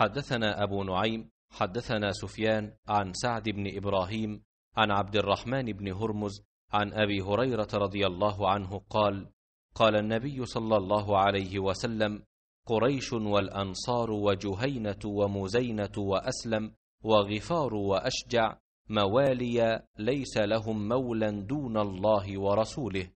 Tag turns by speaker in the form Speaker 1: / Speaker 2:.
Speaker 1: حدثنا أبو نعيم
Speaker 2: حدثنا سفيان عن سعد بن إبراهيم عن عبد الرحمن بن هرمز عن أبي هريرة رضي الله عنه قال قال النبي صلى الله عليه وسلم قريش والأنصار وجهينة ومزينة وأسلم وغفار وأشجع موالي ليس لهم مولا دون
Speaker 1: الله ورسوله